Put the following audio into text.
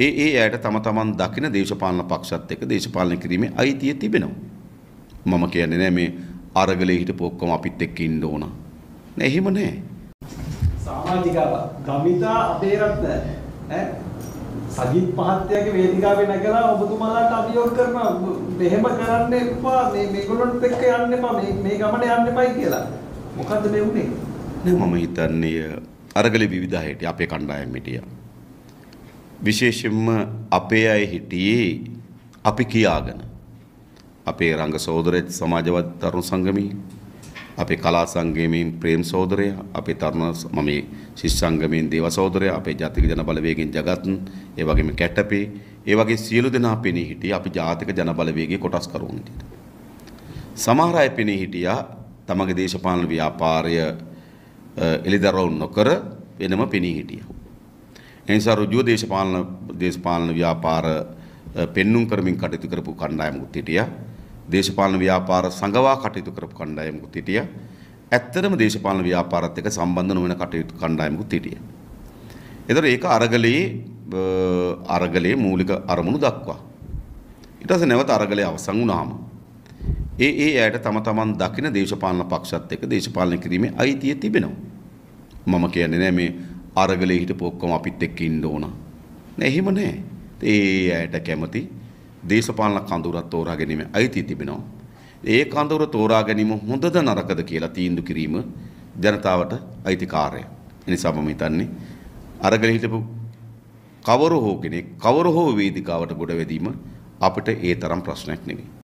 ඒ ඒ අයට තම තමන් දකින දේශපාලන පක්ෂත් එක්ක දේශපාලන කිරීමේ අයිතිය තිබෙනවා. මම කියන්නේ නෑ මේ අරගලේ හිටපු ඔක්කොම අපිත් එක්ක ඉන්න ඕන. නෑ එහෙම නෑ. සමාජිකාව ගමිතා අපේරත්න ඈ සජිත් පහත්තයාගේ වේදිකාවේ නැගලා ඔබතුමාලාට අභියෝග කරනවා මෙහෙම කරන්න එපා මේ මේගොල්ලොන්ත් එක්ක යන්න එපා මේ මේ ගමන යන්න එපායි කියලා. මොකද්ද මේ උනේ? නෑ මම හිතන්නේ අරගලේ විවිධ හැටි අපේ කණ්ඩායම් හිටියා. විශේෂයෙන්ම අපේ අය හිටියේ අපි කියාගෙන. අපේ රංග සෝදරයත් සමාජවත් තරුණ සංගමී අපේ කලා සංගමයෙන් ප්‍රේම් සෝදරය අපේ තරුණ මම ශිෂ්‍ය සංගමයෙන් දේව සෝදරය අපේ ජාතික ජන බලවේගයෙන් ජගත් ඒ වගේම කැටපේ ඒ වගේ සියලු දෙනා පෙනී හිටියේ අපි ජාතික ජන බලවේගයේ කොටස් කරුවන් විදිහට සමහර අය පෙනී හිටියා තමගේ දේශපාලන ව්‍යාපාරය එළිදරව් නොකර වෙනම පෙනී හිටියා එනිසා ඍජුව දේශපාලන දේශපාලන ව්‍යාපාර පෙන්눔 කරමින් කටයුතු කරපු කණ්ඩායමකුත් හිටියා. දේශපාලන ව්‍යාපාර සංගවා කටයුතු කරපු කණ්ඩායමකුත් හිටියා. ඇත්තටම දේශපාලන ව්‍යාපාරත් එක්ක සම්බන්ධ නොවන කටයුතු කණ්ඩායමකුත් හිටියා. එතකොට ඒක අරගලයේ අරගලයේ මූලික අරමුණු දක්වා. ඊට පස්සේ නැවත අරගලය අවසන් වුණාම ඒ ඒ අයට තම තමන් දකින දේශපාලන පක්ෂත් එක්ක දේශපාලන කිරීමේ අයිතිය තිබෙනවා. මම කියන්නේ නෑ මේ අරගලේ හිටපු ඔක්කොම අපිත් එක්ක ඉන්න ඕන. නෑ එහෙම නෑ. ඒ ඇයට කැමති දේශපාලන කඳවුරක් තෝරා ගැනීම අයිතිය තිබෙනවා. ඒ කඳවුර තෝරා ගැනීම හොඳද නරකද කියලා තීන්දුව කිරීම ජනතාවට අයිතිකාරය. එනිසා මම හිතන්නේ අරගලේ හිටපු කවර හෝ කෙනෙක් කවර හෝ වේදිකාවට ගොඩ වැදීම අපිට ඒ තරම් ප්‍රශ්නයක් නෙවෙයි.